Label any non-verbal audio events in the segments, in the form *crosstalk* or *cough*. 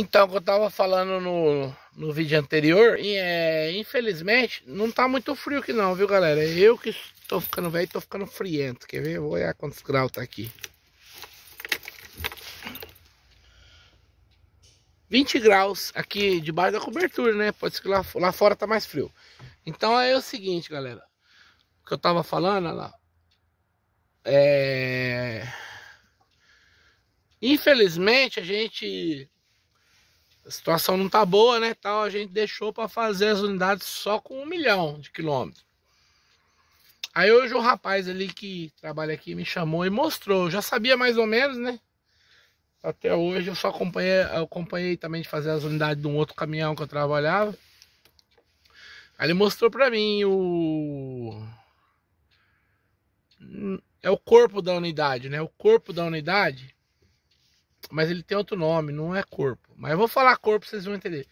Então, que eu tava falando no, no vídeo anterior, e, é, infelizmente, não tá muito frio aqui não, viu, galera? É eu que tô ficando velho, tô ficando friento. Quer ver? Eu vou olhar quantos graus tá aqui. 20 graus aqui debaixo da cobertura, né? Pode ser que lá, lá fora tá mais frio. Então é o seguinte, galera. O que eu tava falando, lá. É... Infelizmente, a gente a situação não tá boa, né? Tal, a gente deixou para fazer as unidades só com um milhão de quilômetros. Aí hoje o rapaz ali que trabalha aqui me chamou e mostrou. Eu já sabia mais ou menos, né? Até hoje eu só acompanhei, eu acompanhei também de fazer as unidades de um outro caminhão que eu trabalhava. Aí ele mostrou para mim o é o corpo da unidade, né? O corpo da unidade mas ele tem outro nome, não é corpo. Mas eu vou falar corpo, vocês vão entender.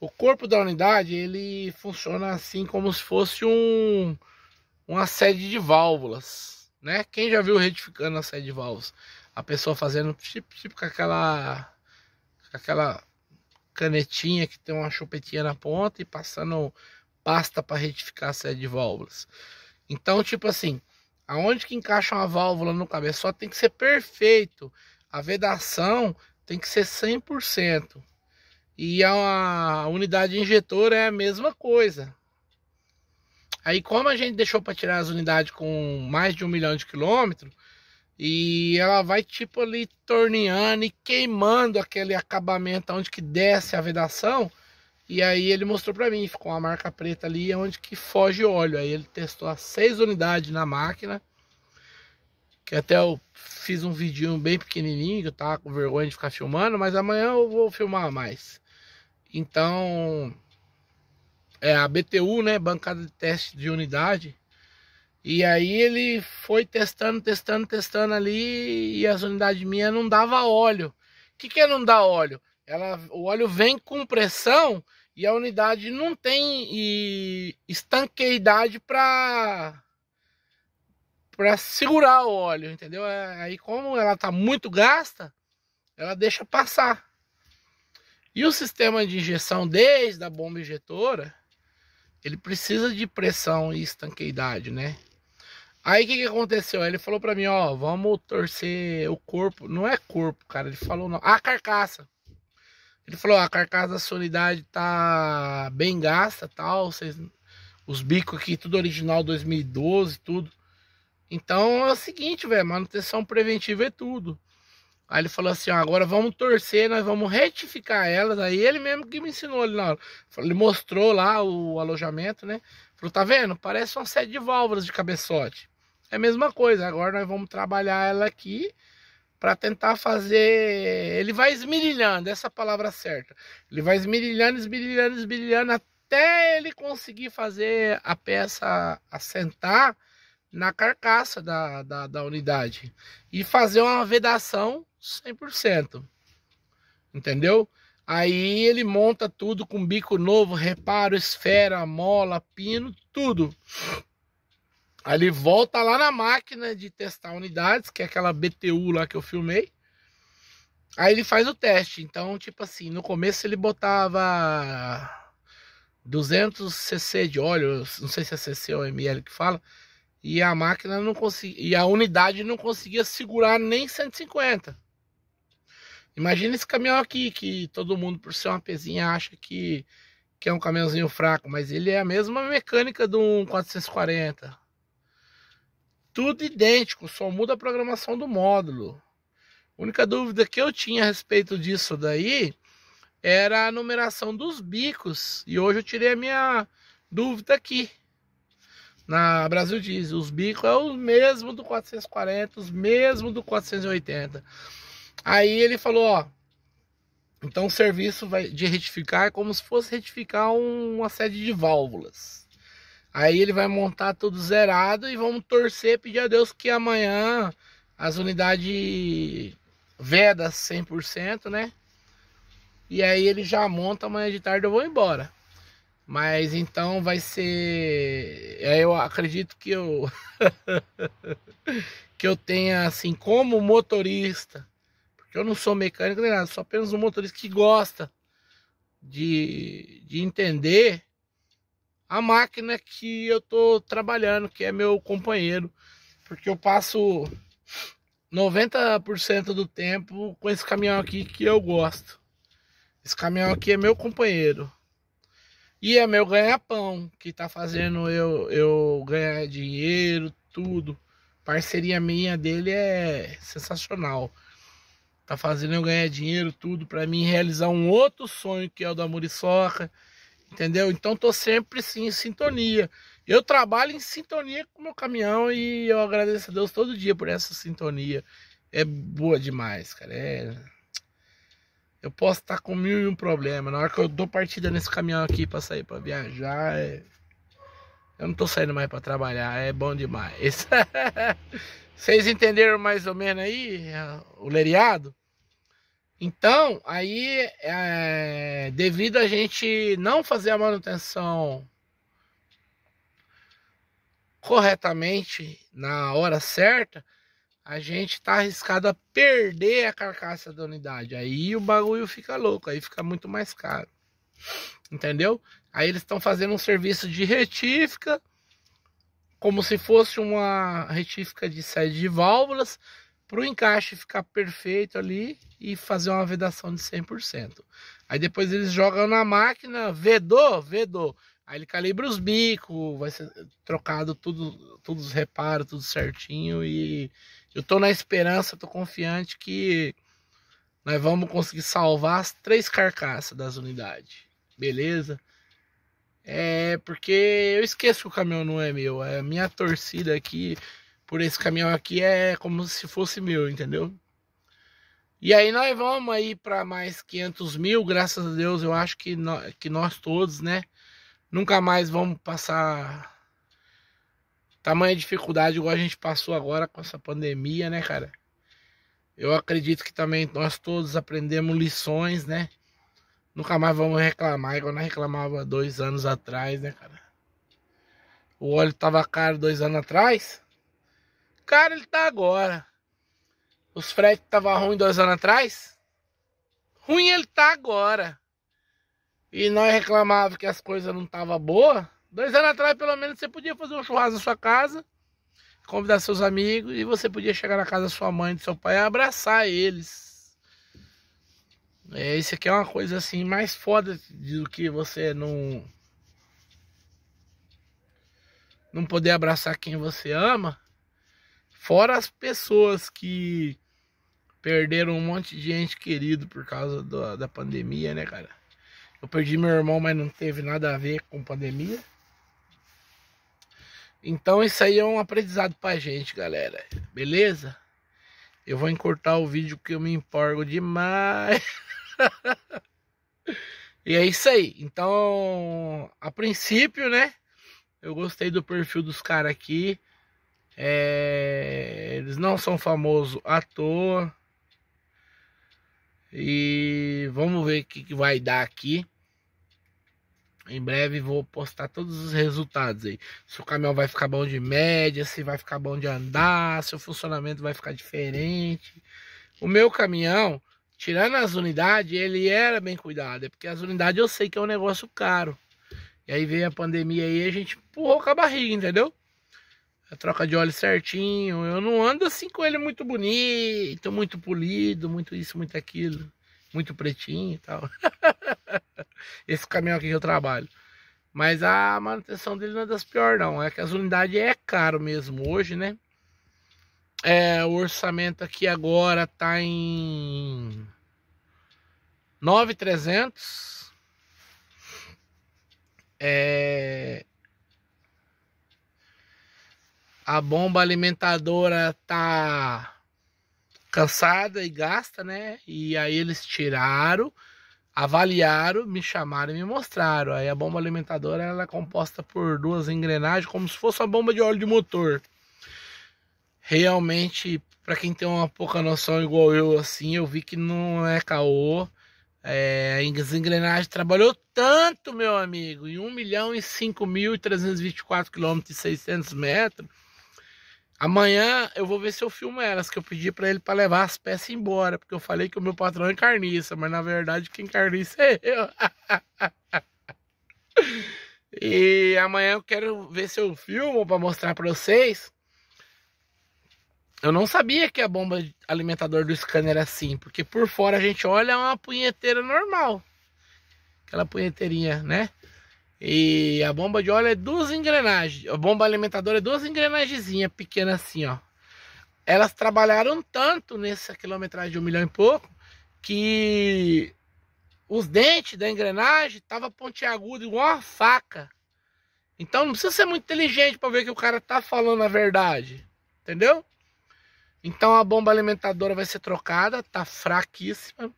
O corpo da unidade, ele funciona assim como se fosse um uma sede de válvulas, né? Quem já viu retificando a sede de válvulas? A pessoa fazendo tipo, tipo com aquela com aquela canetinha que tem uma chupetinha na ponta e passando pasta para retificar a sede de válvulas. Então, tipo assim, aonde que encaixa uma válvula no cabeçote tem que ser perfeito a vedação tem que ser 100%. E a unidade injetora é a mesma coisa. Aí, como a gente deixou para tirar as unidades com mais de um milhão de quilômetros, e ela vai tipo ali torneando e queimando aquele acabamento onde que desce a vedação. E aí ele mostrou para mim, ficou uma marca preta ali onde que foge óleo. Aí ele testou as seis unidades na máquina que até eu fiz um vidinho bem pequenininho, que eu tava com vergonha de ficar filmando, mas amanhã eu vou filmar mais. Então, é a BTU, né, bancada de teste de unidade. E aí ele foi testando, testando, testando ali e as unidades minhas não dava óleo. O que que é não dar óleo? Ela, o óleo vem com pressão e a unidade não tem e, estanqueidade para para segurar o óleo, entendeu? É, aí como ela tá muito gasta, ela deixa passar. E o sistema de injeção desde a bomba injetora, ele precisa de pressão e estanqueidade, né? Aí o que, que, aconteceu? Ele falou para mim, ó, vamos torcer o corpo. Não é corpo, cara. Ele falou não. A carcaça. Ele falou, ó, a carcaça da sua unidade tá bem gasta, tal. os bicos aqui, tudo original 2012, tudo. Então é o seguinte, velho, manutenção preventiva é tudo. Aí ele falou assim: ó, agora vamos torcer, nós vamos retificar elas. Aí ele mesmo que me ensinou ali na hora. Ele mostrou lá o alojamento, né? Falou: tá vendo? Parece uma sede de válvulas de cabeçote. É a mesma coisa. Agora nós vamos trabalhar ela aqui para tentar fazer. Ele vai esmirilhando, essa é palavra certa. Ele vai esmirilhando, esmirilhando, esmirilhando até ele conseguir fazer a peça assentar na carcaça da, da, da unidade e fazer uma vedação 100%. Entendeu? Aí ele monta tudo com bico novo, reparo, esfera, mola, pino, tudo. Aí ele volta lá na máquina de testar unidades, que é aquela BTU lá que eu filmei. Aí ele faz o teste. Então, tipo assim, no começo ele botava 200 cc de óleo, não sei se é cc ou ml que fala, e a máquina não conseguia. E a unidade não conseguia segurar nem 150. Imagina esse caminhão aqui, que todo mundo, por ser uma pezinha, acha que, que é um caminhãozinho fraco, mas ele é a mesma mecânica de um 440. Tudo idêntico, só muda a programação do módulo. A única dúvida que eu tinha a respeito disso daí era a numeração dos bicos. E hoje eu tirei a minha dúvida aqui na Brasil diz Os bicos é o mesmo do 440, os mesmo do 480. Aí ele falou, ó, então o serviço vai de retificar é como se fosse retificar uma série de válvulas. Aí ele vai montar tudo zerado e vamos torcer, pedir a Deus que amanhã as unidades vedas 100%, né? E aí ele já monta, amanhã de tarde eu vou embora. Mas então vai ser. É, eu acredito que eu. *laughs* que eu tenha, assim, como motorista. Porque eu não sou mecânico nem nada, sou apenas um motorista que gosta de, de entender a máquina que eu tô trabalhando, que é meu companheiro. Porque eu passo 90% do tempo com esse caminhão aqui que eu gosto. Esse caminhão aqui é meu companheiro. E é meu ganha-pão, que tá fazendo eu, eu ganhar dinheiro, tudo. Parceria minha dele é sensacional. Tá fazendo eu ganhar dinheiro, tudo, para mim realizar um outro sonho que é o da Muriçoca. Entendeu? Então tô sempre sim em sintonia. Eu trabalho em sintonia com o meu caminhão e eu agradeço a Deus todo dia por essa sintonia. É boa demais, cara. É eu posso estar tá com mil e um problema. Na hora que eu dou partida nesse caminhão aqui pra sair pra viajar, é... eu não tô saindo mais pra trabalhar. É bom demais. *laughs* Vocês entenderam mais ou menos aí o leriado? Então, aí, é... devido a gente não fazer a manutenção corretamente na hora certa, a gente está arriscado a perder a carcaça da unidade. Aí o bagulho fica louco, aí fica muito mais caro. Entendeu? Aí eles estão fazendo um serviço de retífica, como se fosse uma retífica de sede de válvulas, para o encaixe ficar perfeito ali e fazer uma vedação de 100%. Aí depois eles jogam na máquina, vedou, vedou. Aí ele calibra os bicos, vai ser trocado tudo, todos os reparos, tudo certinho e eu tô na esperança, tô confiante que nós vamos conseguir salvar as três carcaças das unidades. Beleza? É porque eu esqueço que o caminhão não é meu. É a minha torcida aqui por esse caminhão aqui é como se fosse meu, entendeu? E aí nós vamos aí para mais 500 mil, graças a Deus, eu acho que, que nós todos, né? Nunca mais vamos passar tamanha dificuldade igual a gente passou agora com essa pandemia, né, cara? Eu acredito que também nós todos aprendemos lições, né? Nunca mais vamos reclamar, igual nós reclamava dois anos atrás, né, cara? O óleo tava caro dois anos atrás. Cara, ele tá agora. Os fretes estavam ruim dois anos atrás. Ruim ele tá agora. E nós reclamava que as coisas não tava boa. Dois anos atrás, pelo menos, você podia fazer um churrasco na sua casa, convidar seus amigos, e você podia chegar na casa da sua mãe, do seu pai, e abraçar eles. É, isso aqui é uma coisa, assim, mais foda do que você não... Não poder abraçar quem você ama. Fora as pessoas que perderam um monte de gente querido por causa do, da pandemia, né, cara? Eu perdi meu irmão, mas não teve nada a ver com pandemia. Então isso aí é um aprendizado pra gente, galera. Beleza? Eu vou encurtar o vídeo que eu me empolgo demais. *laughs* e é isso aí. Então, a princípio, né? Eu gostei do perfil dos caras aqui. É... Eles não são famosos à toa. E vamos ver o que, que vai dar aqui. Em breve vou postar todos os resultados aí. Se o caminhão vai ficar bom de média, se vai ficar bom de andar, se o funcionamento vai ficar diferente. O meu caminhão, tirando as unidades, ele era bem cuidado. É porque as unidades eu sei que é um negócio caro. E aí veio a pandemia aí a gente empurrou com a barriga, entendeu? A troca de óleo certinho. Eu não ando assim com ele muito bonito, muito polido, muito isso, muito aquilo muito pretinho e tal. *laughs* Esse caminhão aqui que eu trabalho. Mas a manutenção dele não é das piores não. É que as unidades é caro mesmo hoje, né? É, o orçamento aqui agora tá em 9,300. É... A bomba alimentadora tá cansada e gasta, né? E aí eles tiraram, avaliaram, me chamaram e me mostraram. Aí a bomba alimentadora ela é composta por duas engrenagens, como se fosse uma bomba de óleo de motor. Realmente, para quem tem uma pouca noção igual eu, assim, eu vi que não é caô. É, as engrenagens trabalhou tanto, meu amigo, em 1 milhão e 5.324 quilômetros e 600 metros, Amanhã eu vou ver se eu filmo elas, que eu pedi para ele para levar as peças embora, porque eu falei que o meu patrão é carniça, mas na verdade quem carniça é eu. *laughs* e amanhã eu quero ver se eu filmo para mostrar para vocês. Eu não sabia que a bomba alimentador do scanner era assim, porque por fora a gente olha uma punheteira normal. Aquela punheteirinha, né? E a bomba de óleo é duas engrenagens. A bomba alimentadora é duas engrenagenzinhas pequenas assim, ó. Elas trabalharam tanto nessa quilometragem de um milhão e pouco que os dentes da engrenagem tava pontiagudo igual uma faca. Então não precisa ser muito inteligente para ver que o cara tá falando a verdade, entendeu? Então a bomba alimentadora vai ser trocada, tá fraquíssima.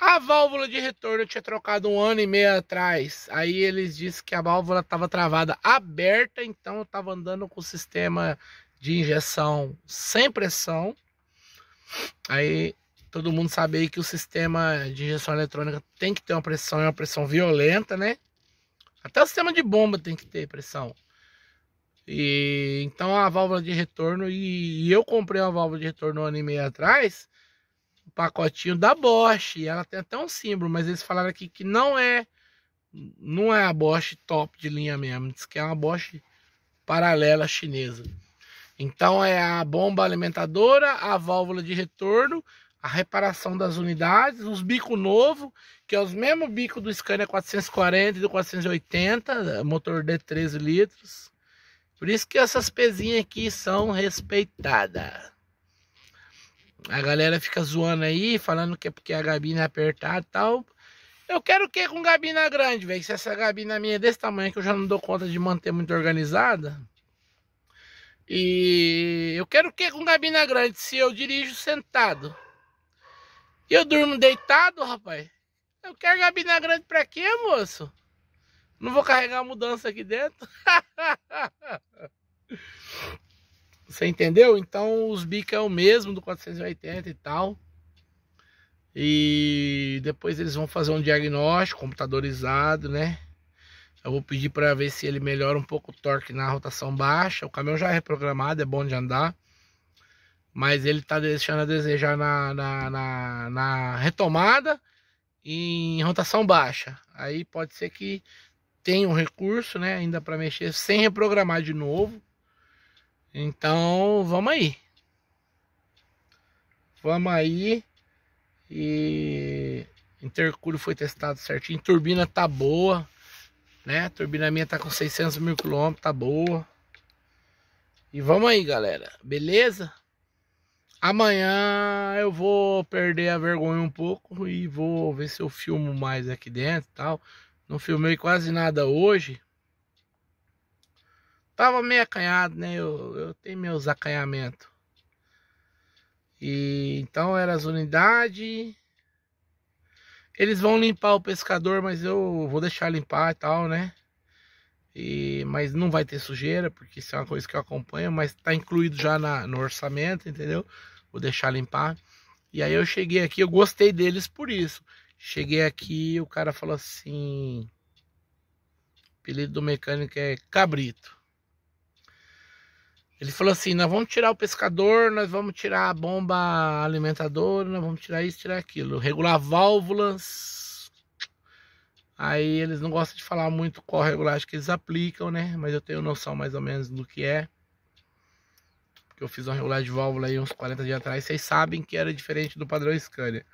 A válvula de retorno eu tinha trocado um ano e meio atrás. Aí eles disseram que a válvula estava travada aberta, então eu estava andando com o sistema de injeção sem pressão. Aí todo mundo sabe aí que o sistema de injeção eletrônica tem que ter uma pressão, é uma pressão violenta, né? Até o sistema de bomba tem que ter pressão. E então a válvula de retorno e, e eu comprei uma válvula de retorno um ano e meio atrás pacotinho da Bosch. E ela tem até um símbolo, mas eles falaram aqui que não é não é a Bosch top de linha mesmo. Diz que é uma Bosch paralela chinesa. Então é a bomba alimentadora, a válvula de retorno, a reparação das unidades, os bicos novo, que é os mesmos bicos do Scania 440 e do 480, motor de 13 litros. Por isso que essas pezinhas aqui são respeitadas. A galera fica zoando aí, falando que é porque a gabina é apertada e tal. Eu quero o que com gabina grande, velho? Se essa gabina minha é desse tamanho que eu já não dou conta de manter muito organizada. E eu quero o que com gabina grande se eu dirijo sentado? E eu durmo deitado, rapaz? Eu quero gabina grande pra quê, moço? Não vou carregar a mudança aqui dentro? *laughs* Você entendeu? Então os bicos é o mesmo do 480 e tal. E depois eles vão fazer um diagnóstico computadorizado, né? Eu vou pedir para ver se ele melhora um pouco o torque na rotação baixa. O caminhão já é reprogramado, é bom de andar. Mas ele tá deixando a desejar na, na, na, na retomada em rotação baixa. Aí pode ser que tenha um recurso, né? Ainda para mexer sem reprogramar de novo. Então, vamos aí. Vamos aí. E intercúlio foi testado certinho, turbina tá boa, né? A turbina minha tá com 600 mil quilômetros, tá boa. E vamos aí, galera, beleza? Amanhã eu vou perder a vergonha um pouco e vou ver se eu filmo mais aqui dentro tal. Não filmei quase nada hoje, Tava meio acanhado, né? Eu, eu tenho meus acanhamentos. E então era as unidades. Eles vão limpar o pescador, mas eu vou deixar limpar e tal, né? E, mas não vai ter sujeira, porque isso é uma coisa que eu acompanho, mas tá incluído já na, no orçamento, entendeu? Vou deixar limpar. E aí eu cheguei aqui, eu gostei deles por isso. Cheguei aqui, o cara falou assim: o apelido do mecânico é Cabrito. Ele falou assim: nós vamos tirar o pescador, nós vamos tirar a bomba alimentadora, nós vamos tirar isso, tirar aquilo, regular válvulas. Aí eles não gostam de falar muito qual regulagem que eles aplicam, né? Mas eu tenho noção mais ou menos do que é. Porque eu fiz uma regulagem de válvula aí uns 40 dias atrás, vocês sabem que era diferente do padrão Scania.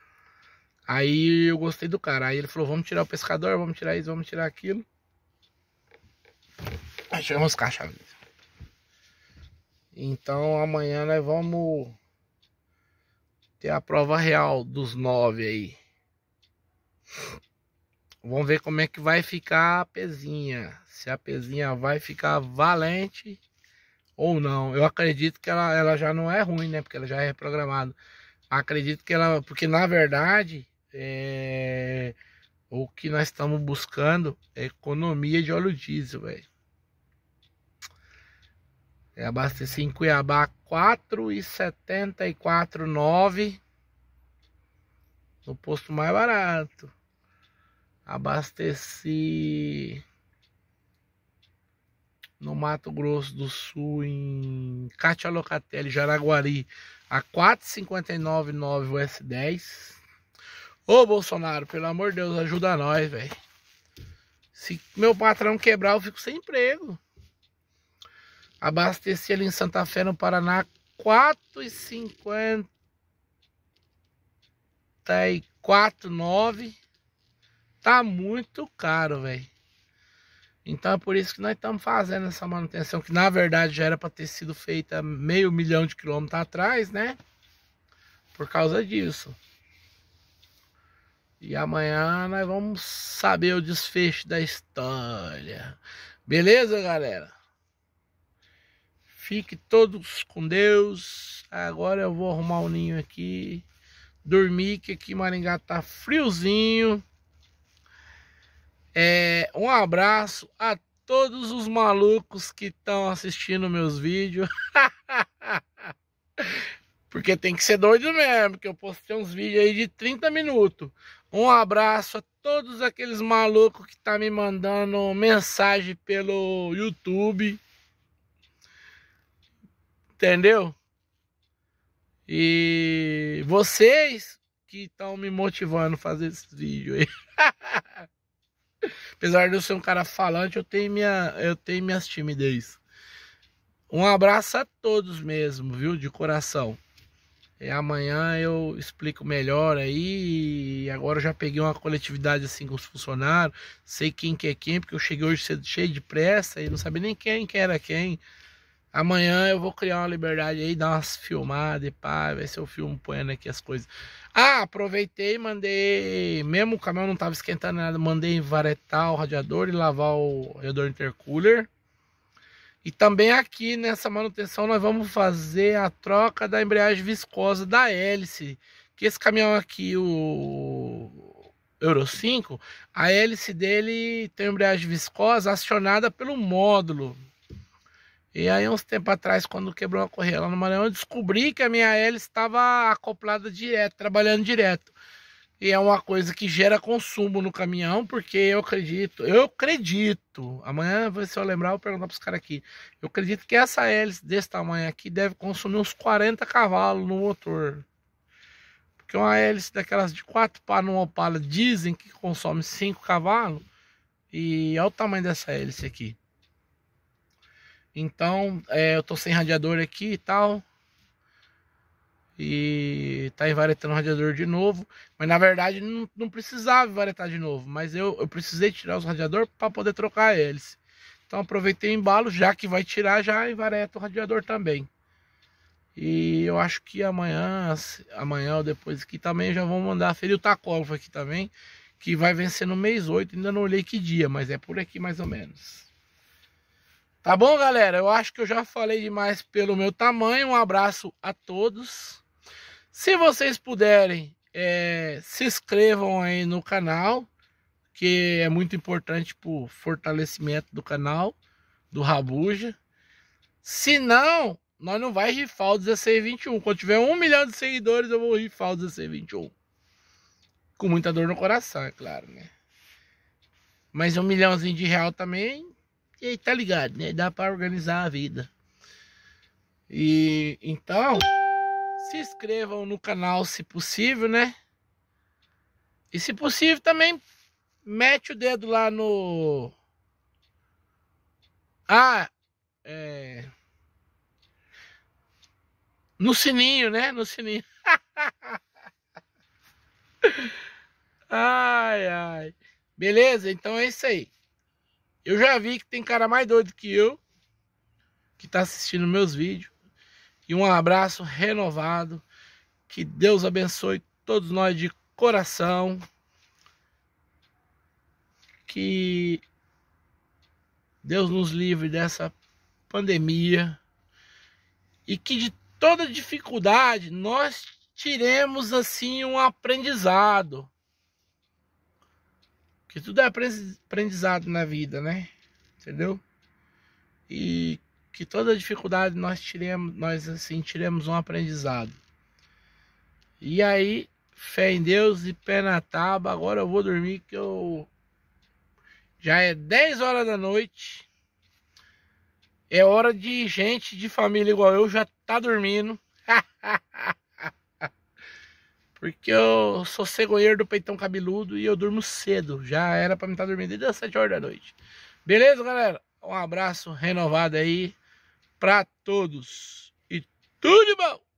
Aí eu gostei do cara. Aí ele falou: vamos tirar o pescador, vamos tirar isso, vamos tirar aquilo. Aí chegamos caixa. caixas. Então amanhã nós vamos ter a prova real dos nove aí. Vamos ver como é que vai ficar a pezinha. Se a pezinha vai ficar valente ou não. Eu acredito que ela, ela já não é ruim, né? Porque ela já é reprogramada. Acredito que ela. Porque na verdade. É... O que nós estamos buscando é economia de óleo diesel, velho. Eu abasteci em Cuiabá 4,74,9 no posto mais barato. Abasteci no Mato Grosso do Sul em Cátia Locatelli, Jaraguari, a 4,59,9 o S10. Ô Bolsonaro, pelo amor de Deus, ajuda nós, velho. Se meu patrão quebrar, eu fico sem emprego. Abasteci ali em Santa Fé, no Paraná, 4,54,9. Tá muito caro, velho. Então é por isso que nós estamos fazendo essa manutenção, que na verdade já era para ter sido feita meio milhão de quilômetros atrás, né? Por causa disso. E amanhã nós vamos saber o desfecho da história. Beleza, galera? Fique todos com Deus. Agora eu vou arrumar o um ninho aqui. Dormir, que aqui Maringá tá friozinho. É, um abraço a todos os malucos que estão assistindo meus vídeos. *laughs* Porque tem que ser doido mesmo, que eu postei uns vídeos aí de 30 minutos. Um abraço a todos aqueles malucos que tá me mandando mensagem pelo YouTube. Entendeu? E vocês que estão me motivando a fazer esse vídeo aí. *laughs* Apesar de eu ser um cara falante, eu tenho minha, eu tenho minhas timidez. Um abraço a todos mesmo, viu? De coração. E amanhã eu explico melhor aí. Agora eu já peguei uma coletividade assim com os funcionários. Sei quem que é quem, porque eu cheguei hoje cedo, cheio de pressa e não sabia nem quem que era quem. Amanhã eu vou criar uma liberdade aí, dar umas filmadas e pá, ver se eu filmo pondo aqui as coisas. Ah, aproveitei e mandei, mesmo o caminhão não tava esquentando nada, mandei varetar o radiador e lavar o radiador intercooler. E também aqui nessa manutenção nós vamos fazer a troca da embreagem viscosa da hélice. Que esse caminhão aqui, o Euro 5, a hélice dele tem embreagem viscosa acionada pelo módulo e aí, uns tempos atrás, quando quebrou a correia lá no Maranhão, eu descobri que a minha hélice estava acoplada direto, trabalhando direto. E é uma coisa que gera consumo no caminhão, porque eu acredito, eu acredito. Amanhã, se eu lembrar, eu vou perguntar para os caras aqui. Eu acredito que essa hélice desse tamanho aqui deve consumir uns 40 cavalos no motor. Porque uma hélice daquelas de 4 pá no Opala dizem que consome 5 cavalos. E olha o tamanho dessa hélice aqui. Então, é, eu tô sem radiador aqui e tal. E tá envaretando o radiador de novo. Mas na verdade não, não precisava envaretar de novo. Mas eu, eu precisei tirar os radiador para poder trocar eles. Então aproveitei o embalo, já que vai tirar, já envareta o radiador também. E eu acho que amanhã, amanhã ou depois aqui também, já vão mandar ferir o tacógrafo aqui também. Que vai vencer no mês 8, ainda não olhei que dia, mas é por aqui mais ou menos. Tá bom, galera? Eu acho que eu já falei demais pelo meu tamanho. Um abraço a todos. Se vocês puderem, é, se inscrevam aí no canal, que é muito importante pro fortalecimento do canal, do Rabuja. Se não, nós não vai rifar o 1621. Quando tiver um milhão de seguidores, eu vou rifar o 1621. Com muita dor no coração, é claro, né? Mas um milhãozinho de real também e aí tá ligado, né? Dá para organizar a vida. E então, se inscrevam no canal se possível, né? E se possível também mete o dedo lá no Ah, é no sininho, né? No sininho. *laughs* ai, ai. Beleza? Então é isso aí. Eu já vi que tem cara mais doido que eu que está assistindo meus vídeos. E um abraço renovado. Que Deus abençoe todos nós de coração. Que Deus nos livre dessa pandemia e que de toda dificuldade nós tiremos assim um aprendizado. Porque tudo é aprendizado na vida, né? Entendeu? E que toda dificuldade nós tiremos, nós assim tiremos um aprendizado. E aí, fé em Deus e pé na tábua. Agora eu vou dormir que eu já é 10 horas da noite. É hora de gente de família igual eu já tá dormindo. *laughs* Porque eu sou cegonheiro do peitão cabeludo e eu durmo cedo. Já era pra me estar tá dormindo desde as 7 horas da noite. Beleza, galera? Um abraço renovado aí pra todos. E tudo de bom!